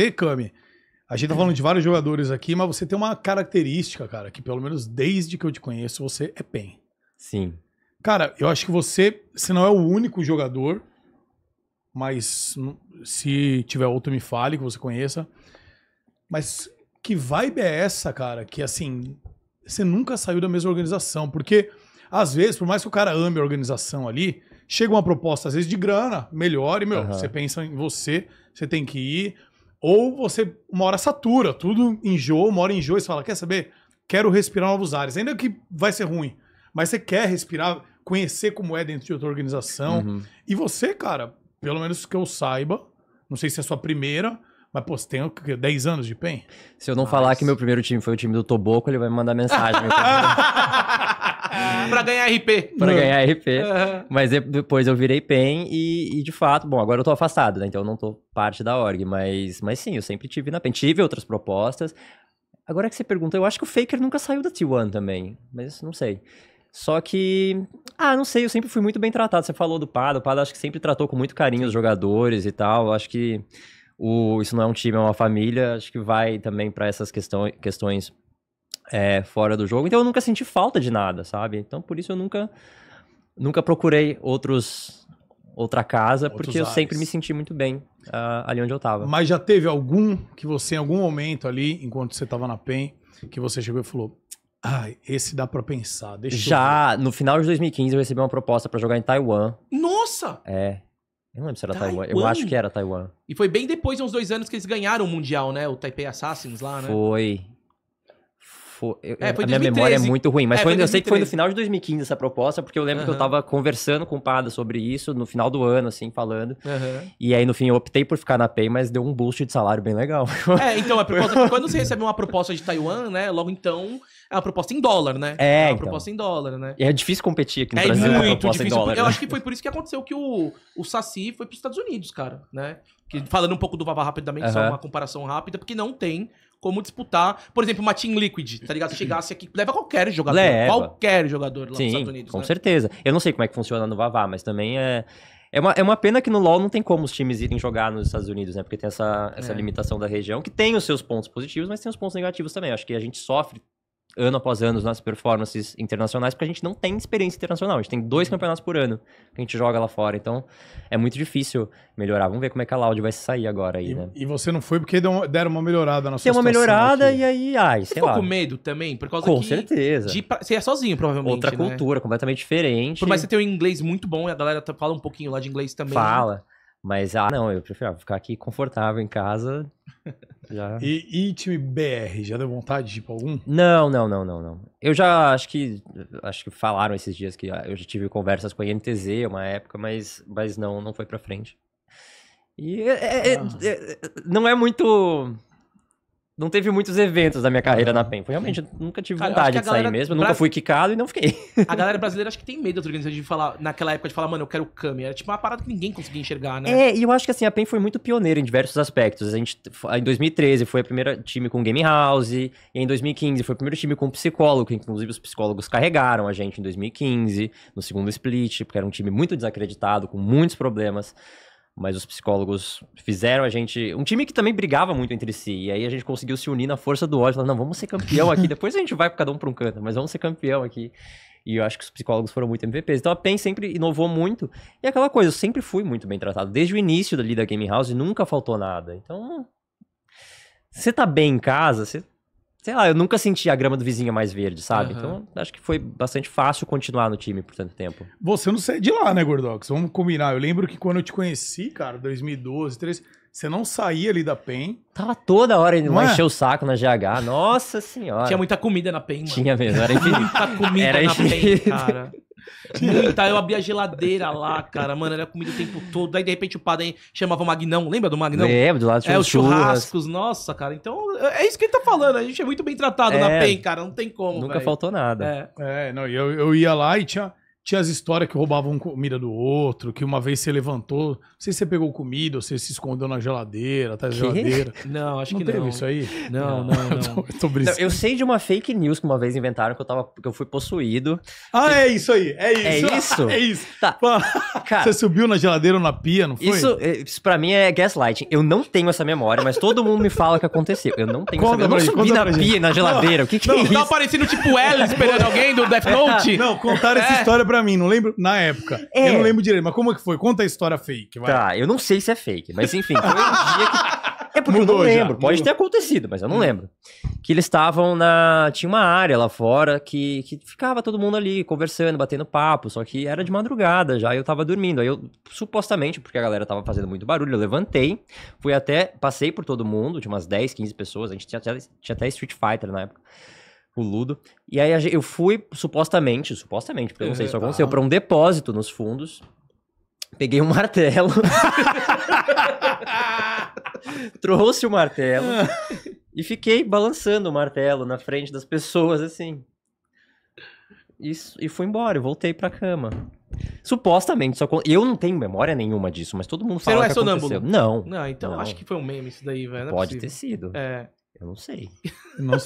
você, Cami, a gente tá falando de vários jogadores aqui, mas você tem uma característica, cara, que pelo menos desde que eu te conheço, você é PEN. Sim. Cara, eu acho que você, se não é o único jogador, mas se tiver outro, me fale, que você conheça. Mas que vibe é essa, cara? Que assim, você nunca saiu da mesma organização. Porque, às vezes, por mais que o cara ame a organização ali, chega uma proposta, às vezes, de grana, melhor, e, meu, uhum. você pensa em você, você tem que ir. Ou você uma hora satura, tudo enjoa, uma hora enjoa e você fala, quer saber? Quero respirar novos ares. Ainda que vai ser ruim, mas você quer respirar, conhecer como é dentro de outra organização. Uhum. E você, cara, pelo menos que eu saiba, não sei se é a sua primeira, mas, pô, você tem 10 anos de PEN? Se eu não Nossa. falar que meu primeiro time foi o time do Toboco, ele vai me mandar mensagem. pra ganhar RP. Pra uhum. ganhar RP. Uhum. Mas depois eu virei PEN e, e, de fato, bom, agora eu tô afastado, né? Então eu não tô parte da org. Mas, mas sim, eu sempre tive na PEN. Tive outras propostas. Agora que você pergunta, eu acho que o Faker nunca saiu da T1 também. Mas não sei. Só que. Ah, não sei, eu sempre fui muito bem tratado. Você falou do Pado, o Pado acho que sempre tratou com muito carinho os jogadores e tal. Acho que o, isso não é um time, é uma família. Acho que vai também para essas questões, questões é, fora do jogo. Então eu nunca senti falta de nada, sabe? Então por isso eu nunca, nunca procurei outros outra casa, Outros porque eu sempre me senti muito bem uh, ali onde eu estava. Mas já teve algum que você, em algum momento ali, enquanto você estava na PEN, que você chegou e falou: ah, esse dá para pensar, deixa Já, no final de 2015, eu recebi uma proposta para jogar em Taiwan. Nossa! É. Eu não lembro se era Taiwan. Taiwan. Eu acho que era Taiwan. E foi bem depois, uns dois anos, que eles ganharam o Mundial, né? O Taipei Assassins lá, né? Foi. Foi, é, foi a 2013. minha memória é muito ruim, mas é, foi, foi eu sei que foi no final de 2015 essa proposta, porque eu lembro uhum. que eu tava conversando com o Pada sobre isso no final do ano, assim, falando. Uhum. E aí, no fim, eu optei por ficar na Pay, mas deu um boost de salário bem legal. É, então, é por causa que quando você recebe uma proposta de Taiwan, né, logo então é uma proposta em dólar, né? É, é uma então. proposta em dólar, né? E é difícil competir aqui no é Brasil muito proposta difícil, em dólar. Eu né? acho que foi por isso que aconteceu que o, o Saci foi para os Estados Unidos, cara, né? Que, falando um pouco do Vavá rapidamente, uhum. só uma comparação rápida, porque não tem como disputar, por exemplo, uma Team Liquid, tá ligado? Chegasse aqui, leva qualquer jogador, leva. qualquer jogador lá Sim, nos Estados Unidos. com né? certeza. Eu não sei como é que funciona no Vavá, mas também é... É uma, é uma pena que no LoL não tem como os times irem jogar nos Estados Unidos, né? Porque tem essa, essa é. limitação da região, que tem os seus pontos positivos, mas tem os pontos negativos também. acho que a gente sofre ano após ano nossas performances internacionais, porque a gente não tem experiência internacional. A gente tem dois uhum. campeonatos por ano que a gente joga lá fora. Então, é muito difícil melhorar. Vamos ver como é que a Loud vai sair agora aí, e, né? E você não foi porque deram uma melhorada na sua Tem uma melhorada aqui. e aí, ai, você sei ficou lá. com medo também? Por causa Com que, certeza. De, você é sozinho, provavelmente, Outra né? cultura, completamente diferente. Por mais que você tenha um inglês muito bom e a galera tá, fala um pouquinho lá de inglês também. Fala. Né? Mas, ah, não, eu prefiro ah, ficar aqui confortável em casa. Já... e, e, time BR, já deu vontade de ir pra algum? Não, não, não, não, não. Eu já acho que. Acho que falaram esses dias que ah, eu já tive conversas com a INTZ uma época, mas, mas não, não foi pra frente. E é, é, é ah. é, é, não é muito não teve muitos eventos da minha carreira na PEN. Foi realmente, nunca tive Cara, vontade de sair mesmo. Bra... Nunca fui quicado e não fiquei. A galera brasileira acho que tem medo das organizações de falar, naquela época, de falar, mano, eu quero câmera. Era tipo uma parada que ninguém conseguia enxergar, né? É, e eu acho que assim, a PEN foi muito pioneira em diversos aspectos. A gente, em 2013, foi o primeiro time com Game House. E em 2015, foi o primeiro time com psicólogo. Inclusive, os psicólogos carregaram a gente em 2015, no segundo split, porque era um time muito desacreditado, com muitos problemas mas os psicólogos fizeram a gente. Um time que também brigava muito entre si. E aí a gente conseguiu se unir na força do ódio. Falando, não, vamos ser campeão aqui. Depois a gente vai cada um para um canto, mas vamos ser campeão aqui. E eu acho que os psicólogos foram muito MVPs. Então a PEN sempre inovou muito. E aquela coisa, eu sempre fui muito bem tratado. Desde o início da Game House, nunca faltou nada. Então. Você tá bem em casa, você sei lá, eu nunca senti a grama do vizinho mais verde, sabe? Uhum. Então, acho que foi bastante fácil continuar no time por tanto tempo. Você não saiu de lá, né, Gordox? Vamos combinar. Eu lembro que quando eu te conheci, cara, 2012, 13, você não saía ali da PEN. Tava toda hora indo lá é? encher o saco na GH. Nossa senhora. Tinha muita comida na PEN, mano. Tinha mesmo, era infinito. muita comida era na infinito. PEN, cara. Muita, eu abria a geladeira lá, cara. Mano, era comida o tempo todo. Daí, de repente, o padre chamava o Magnão. Lembra do Magnão? Lembro, do lado tinha É, os churrascos. Nossa, cara. Então, é isso que ele tá falando. A gente é muito bem tratado é, na PEN, cara. Não tem como, Nunca véio. faltou nada. É, é não, eu, eu ia lá e tinha... Tinha as histórias que roubavam comida do outro, que uma vez você levantou, não sei se você pegou comida ou se se escondeu na geladeira, atrás da geladeira. Não, acho não que teve não. isso aí? Não, não, não. não. tô, tô não, Eu sei de uma fake news que uma vez inventaram que eu, tava, que eu fui possuído. Ah, é isso aí, é isso. É isso? é isso. Tá. Cara, você subiu na geladeira ou na pia, não foi? Isso, é, isso pra mim é gaslighting. Eu não tenho essa memória, mas todo mundo me fala que aconteceu. Eu não tenho conta essa memória. Eu não subi na pia, gente. na geladeira, o que que não, é tá isso? Não, tá parecendo tipo ela esperando alguém do Death Note. Não, contaram essa é. história pra pra mim, não lembro na época. É. Eu não lembro direito, mas como é que foi? Conta a história fake, vai. Tá, eu não sei se é fake, mas enfim, foi um dia que. É porque Mudou eu não lembro, já. pode Mudou. ter acontecido, mas eu não hum. lembro. Que eles estavam na. Tinha uma área lá fora que, que ficava todo mundo ali conversando, batendo papo, só que era de madrugada já, eu tava dormindo. Aí eu, supostamente, porque a galera tava fazendo muito barulho, eu levantei, fui até. Passei por todo mundo, tinha umas 10, 15 pessoas, a gente tinha até, tinha até Street Fighter na época o Ludo. E aí eu fui, supostamente, supostamente, porque eu não sei se isso tá. aconteceu, para um depósito nos fundos. Peguei um martelo. trouxe o martelo. e fiquei balançando o martelo na frente das pessoas, assim. Isso, e fui embora, eu voltei pra cama. Supostamente, só eu não tenho memória nenhuma disso, mas todo mundo Você fala não é que aconteceu. Não. Não, então não. acho que foi um meme isso daí, velho. É Pode possível. ter sido. É. Eu não sei. Não